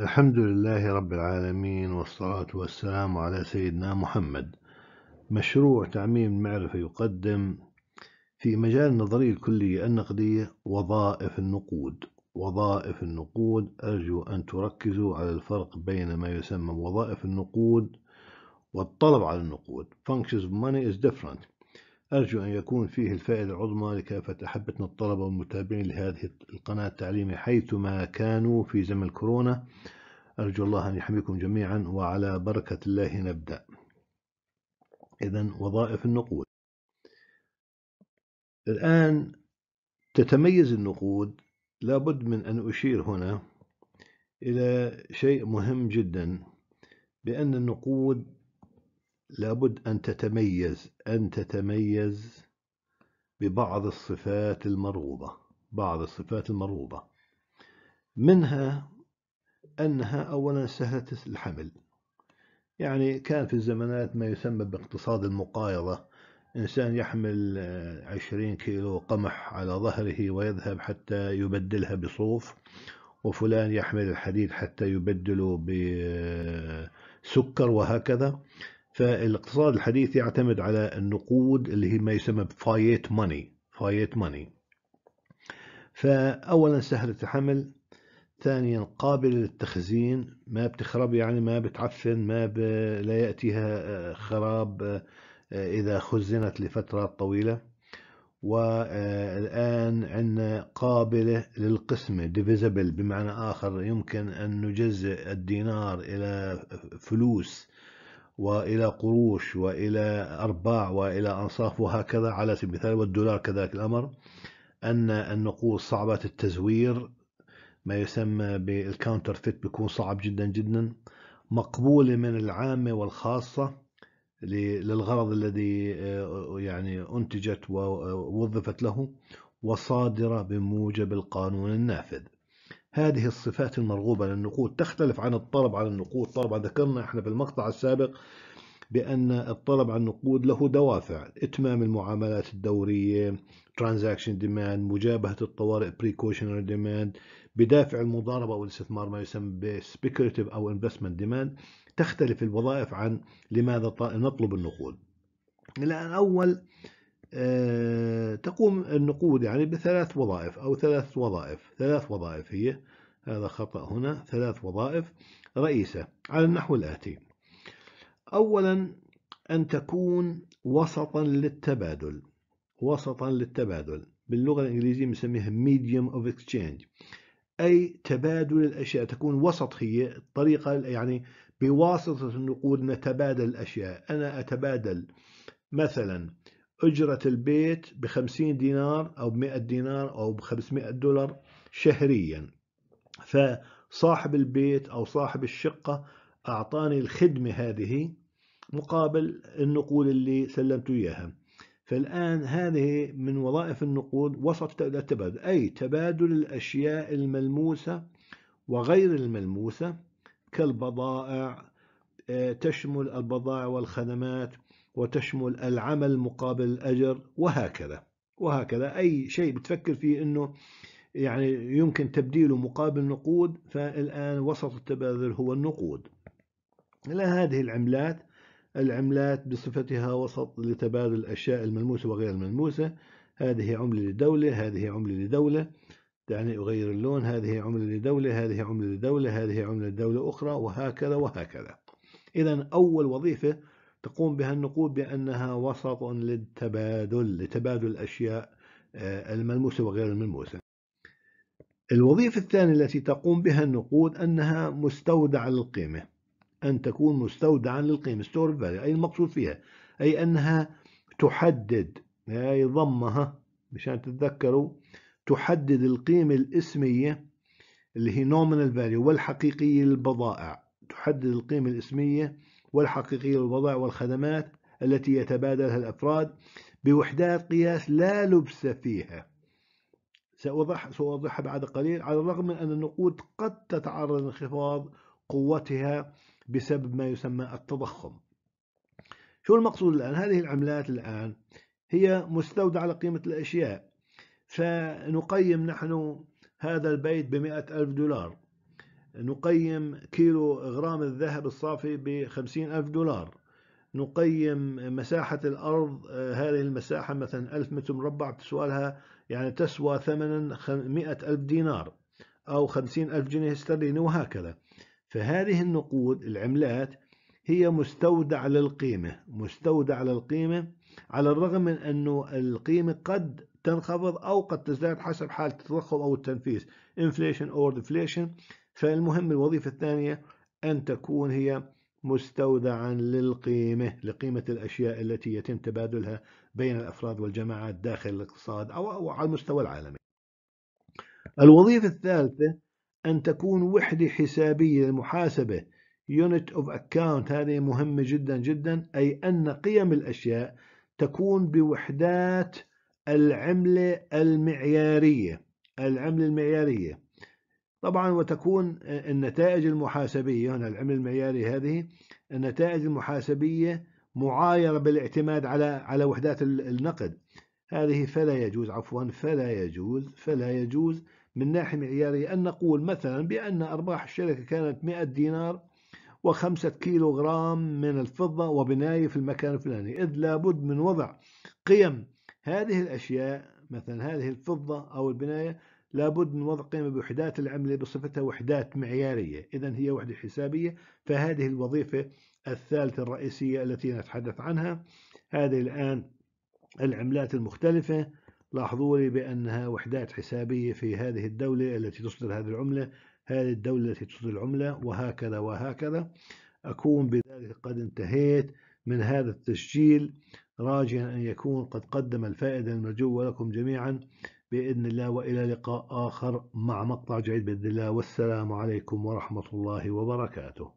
الحمد لله رب العالمين والصلاة والسلام على سيدنا محمد مشروع تعميم المعرفة يقدم في مجال النظرية الكلية النقدية وظائف النقود وظائف النقود أرجو أن تركزوا على الفرق بين ما يسمى وظائف النقود والطلب على النقود Functions of money is different أرجو أن يكون فيه الفائدة العظمى لكافة أحبتنا الطلبة والمتابعين لهذه القناة التعليمية حيثما كانوا في زمن الكورونا أرجو الله أن يحميكم جميعا وعلى بركة الله نبدأ إذا وظائف النقود الآن تتميز النقود لابد من أن أشير هنا إلى شيء مهم جدا بأن النقود لابد أن تتميز أن تتميز ببعض الصفات المرغوبة بعض الصفات المرغوبة منها أنها أولا سهلة الحمل يعني كان في الزمانات ما يسمى باقتصاد المقايضة إنسان يحمل آه، عشرين كيلو قمح على ظهره ويذهب حتى يبدلها بصوف وفلان يحمل الحديد حتى يبدله بسكر آه، وهكذا فالاقتصاد الحديث يعتمد على النقود اللي هي ما يسمى بفايت ماني فايت ماني فأولا سهل التحمل ثانيا قابل للتخزين ما بتخرب يعني ما بتعفن ما ب... لا يأتيها آه، خراب آه، آه، إذا خزنت لفترات طويلة والآن عندنا قابلة للقسمة ديفيزبل بمعنى آخر يمكن أن نجزئ الدينار إلى فلوس وإلى قروش وإلى أرباع وإلى أنصاف وهكذا على سبيل المثال والدولار كذلك الأمر أن النقود صعبة التزوير ما يسمى بالكاونتر فيت بيكون صعب جدا جدا مقبولة من العامة والخاصة للغرض الذي آه، يعني أنتجت ووظفت له وصادرة بموجب القانون النافذ هذه الصفات المرغوبة للنقود تختلف عن الطلب على النقود طبعا ذكرنا احنا في المقطع السابق بأن الطلب على النقود له دوافع إتمام المعاملات الدورية ترانزاكشن ديماند مجابهة الطوارئ precautionary ديماند بدافع المضاربة والاستثمار ما يسمى بسبيكوليتيف أو انفستمنت ديماند تختلف الوظائف عن لماذا نطلب النقود الآن أول آه، تقوم النقود يعني بثلاث وظائف أو ثلاث وظائف ثلاث وظائف هي هذا خطأ هنا ثلاث وظائف رئيسة على النحو الآتي أولا أن تكون وسطا للتبادل وسطا للتبادل باللغة الإنجليزية بنسميها medium of exchange أي تبادل الأشياء تكون وسط هي الطريقة يعني بواسطة النقود نتبادل الأشياء أنا أتبادل مثلا أجرة البيت بخمسين دينار أو بمئة دينار أو بخمسمائة دولار شهريا فصاحب البيت أو صاحب الشقة أعطاني الخدمة هذه مقابل النقود اللي سلمت إياها فالآن هذه من وظائف النقود وسط إلى التبادل أي تبادل الأشياء الملموسة وغير الملموسة كالبضائع آه، تشمل البضائع والخدمات وتشمل العمل مقابل الأجر وهكذا وهكذا أي شيء بتفكر فيه أنه يعني يمكن تبديله مقابل نقود فالآن وسط التبادل هو النقود لا هذه العملات العملات بصفتها وسط لتبادل الأشياء الملموسة وغير الملموسة هذه عملة لدولة هذه عملة لدولة يعني اغير اللون هذه عملة لدولة هذه عملة لدولة هذه عملة لدولة أخرى وهكذا وهكذا إذا أول وظيفة تقوم بها النقود بأنها وسط للتبادل لتبادل الأشياء آه، الملموسة وغير الملموسة الوظيفة الثانية التي تقوم بها النقود أنها مستودع للقيمة أن تكون مستودعا للقيمة ستور فاليو أي المقصود فيها أي أنها تحدد أي ضمها مشان تتذكروا تحدد القيمة الاسمية اللي هي نومينال فاليو والحقيقية للبضائع تحدد القيمة الاسمية والحقيقي للوضع والخدمات التي يتبادلها الأفراد بوحدات قياس لا لبس فيها سأوضح سأوضحها بعد قليل على الرغم من أن النقود قد تتعرض لانخفاض قوتها بسبب ما يسمى التضخم شو المقصود الآن؟ هذه العملات الآن هي مستودع لقيمة الأشياء فنقيم نحن هذا البيت بمئة ألف دولار نقيم كيلو غرام الذهب الصافي بخمسين ألف دولار نقيم مساحة الأرض آه، هذه المساحة مثلا ألف متر مربع تسوالها يعني تسوى ثمنا مئة ألف دينار أو خمسين ألف جنيه استرليني وهكذا فهذه النقود العملات هي مستودع للقيمة مستودع للقيمة على الرغم من أنه القيمة قد تنخفض أو قد تزداد حسب حالة التضخم أو التنفيذ inflation or deflation فالمهم الوظيفة الثانية أن تكون هي مستودعا للقيمة لقيمة الأشياء التي يتم تبادلها بين الأفراد والجماعات داخل الاقتصاد أو, أو على المستوى العالمي الوظيفة الثالثة أن تكون وحدة حسابية للمحاسبة unit of account هذه مهمة جدا جدا أي أن قيم الأشياء تكون بوحدات العملة المعيارية العملة المعيارية طبعا وتكون النتائج المحاسبية هنا العمل المعياري هذه النتائج المحاسبية معايرة بالاعتماد على على وحدات النقد هذه فلا يجوز عفوا فلا يجوز فلا يجوز من ناحية معيارية أن نقول مثلا بأن أرباح الشركة كانت 100 دينار وخمسة كيلو غرام من الفضة وبناية في المكان الفلاني إذ لابد من وضع قيم هذه الأشياء مثلا هذه الفضة أو البناية لابد من وضع قيمة بوحدات العملة بصفتها وحدات معيارية إذا هي وحدة حسابية فهذه الوظيفة الثالثة الرئيسية التي نتحدث عنها هذه الآن العملات المختلفة لاحظوا لي بأنها وحدات حسابية في هذه الدولة التي تصدر هذه العملة هذه الدولة التي تصدر العملة وهكذا وهكذا أكون بذلك قد انتهيت من هذا التسجيل راجيا أن يكون قد قدم الفائدة المرجوة لكم جميعا بإذن الله وإلى لقاء آخر مع مقطع جديد بإذن الله والسلام عليكم ورحمة الله وبركاته